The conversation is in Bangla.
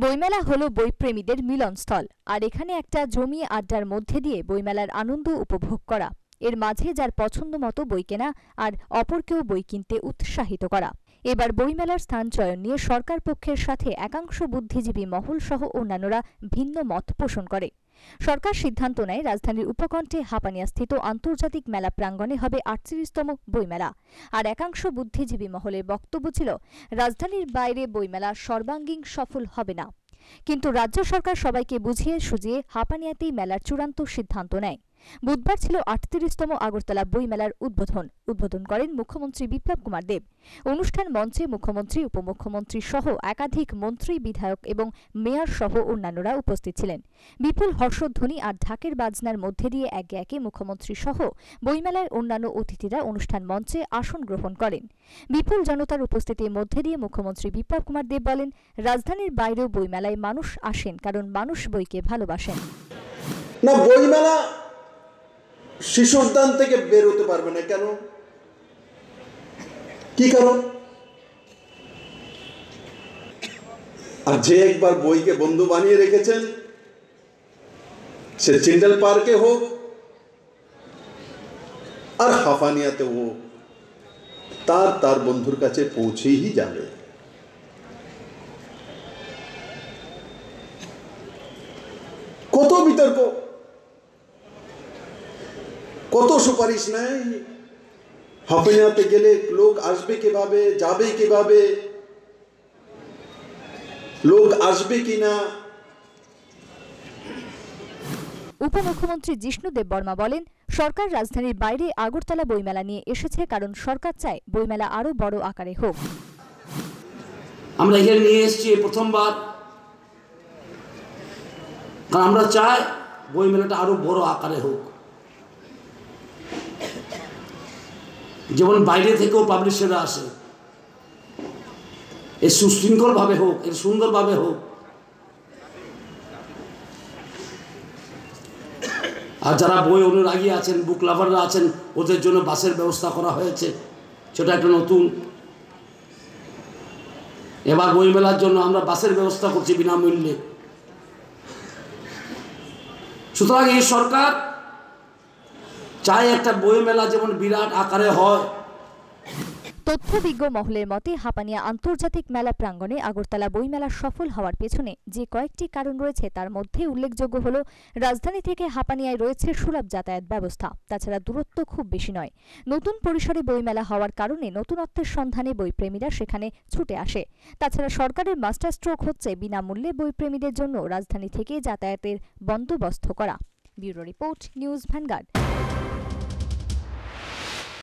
বইমেলা হলো বইপ্রেমীদের মিলনস্থল আর এখানে একটা জমি আড্ডার মধ্যে দিয়ে বইমেলার আনন্দ উপভোগ করা এর মাঝে যার পছন্দ মতো বই কেনা আর অপরকেও বই কিনতে উৎসাহিত করা এবার বইমেলার স্থান চয়ন নিয়ে সরকার পক্ষের সাথে একাংশ বুদ্ধিজীবী মহল সহ অন্যান্যরা ভিন্ন মত পোষণ করে সরকার সিদ্ধান্ত নেয় রাজধানীর উপকণ্ঠে হাপানিয়াস্থিত আন্তর্জাতিক মেলা প্রাঙ্গণে হবে আটত্রিশতম বইমেলা আর একাংশ বুদ্ধিজীবী মহলের বক্তব্য ছিল রাজধানীর বাইরে বইমেলা সর্বাঙ্গীন সফল হবে না কিন্তু রাজ্য সরকার সবাইকে বুঝিয়ে সুজিয়ে হাঁপানিয়াতেই মেলার চূড়ান্ত সিদ্ধান্ত নেয় বুধবার ছিল আটত্রিশতম আগরতলা বইমেলার উদ্বোধন উদ্বোধন করেন মুখ্যমন্ত্রী বিপ্লব কুমার দেব অনুষ্ঠান মঞ্চে মুখ্যমন্ত্রী উপমুখ্যমন্ত্রী সহ একাধিক মন্ত্রী বিধায়ক এবং মেয়র সহ অন্যান্যরা উপস্থিত ছিলেন বিপুল হর্ষধ্বনি আর ঢাকের বাজনার মধ্যে দিয়ে একে একে মুখ্যমন্ত্রী সহ বইমেলার অন্যান্য অতিথিরা অনুষ্ঠান মঞ্চে আসন গ্রহণ করেন বিপুল জনতার উপস্থিতির মধ্যে দিয়ে মুখ্যমন্ত্রী বিপ্লব কুমার দেব বলেন রাজধানীর বাইরেও বইমেলায় মানুষ আসেন কারণ মানুষ বইকে ভালোবাসেন না বইমেলা শিশু উদ্যান থেকে বের হতে পারবে না কেন কি কারণ আর যে একবার বইকে বন্ধু বানিয়ে রেখেছেন সে চিন্ডাল পার্কে হোক আর হাফানিয়াতে হোক তার তার বন্ধুর কাছে পৌঁছেই যাবে কত বিতর্ক কত সুপারিশ নেয় হাফিনাতে গেলে লোক আসবে কিভাবে যাবে কিভাবে লোক আসবে কিনা উপমুখ্যমন্ত্রী জিষ্ণু দেববর্মা বলেন সরকার রাজধানীর বাইরে আগরতলা বইমেলা নিয়ে এসেছে কারণ সরকার চায় বইমেলা আরও বড় আকারে হোক আমরা এখানে নিয়ে এসেছি প্রথমবার কারণ আমরা চাই বইমেলাটা আরও বড় আকারে হোক যেমন বাইরে থেকেও পাবলিশাররা আসে এর সুশৃঙ্খলভাবে হোক এর সুন্দরভাবে হোক আর যারা বই অনুরাগী আছেন বুক লাভাররা আছেন ওদের জন্য বাসের ব্যবস্থা করা হয়েছে সেটা একটা নতুন এবার বই মেলার জন্য আমরা বাসের ব্যবস্থা করছি বিনামূল্যে সুতরাং এই সরকার চাই একটা বই মেলা যেমন বিরাট আকারে হয় তথ্যবিজ্ঞ মহলের মতে হাপানিয়া আন্তর্জাতিক মেলা প্রাঙ্গণে আগরতলা বইমেলা সফল হওয়ার পেছনে যে কয়েকটি কারণ রয়েছে তার মধ্যে উল্লেখযোগ্য হল রাজধানী থেকে হাপানিয়ায় রয়েছে সুলভ যাতায়াত ব্যবস্থা তাছাড়া দূরত্ব খুব বেশি নয় নতুন পরিসরে বইমেলা হওয়ার কারণে নতুনত্বের সন্ধানে বইপ্রেমীরা সেখানে ছুটে আসে তাছাড়া সরকারের মাস্টার স্ট্রোক হচ্ছে বিনামূল্যে বইপ্রেমীদের জন্য রাজধানী থেকে যাতায়াতের বন্দোবস্ত করা ব্যুরো রিপোর্ট নিউজ ভ্যানগার্ড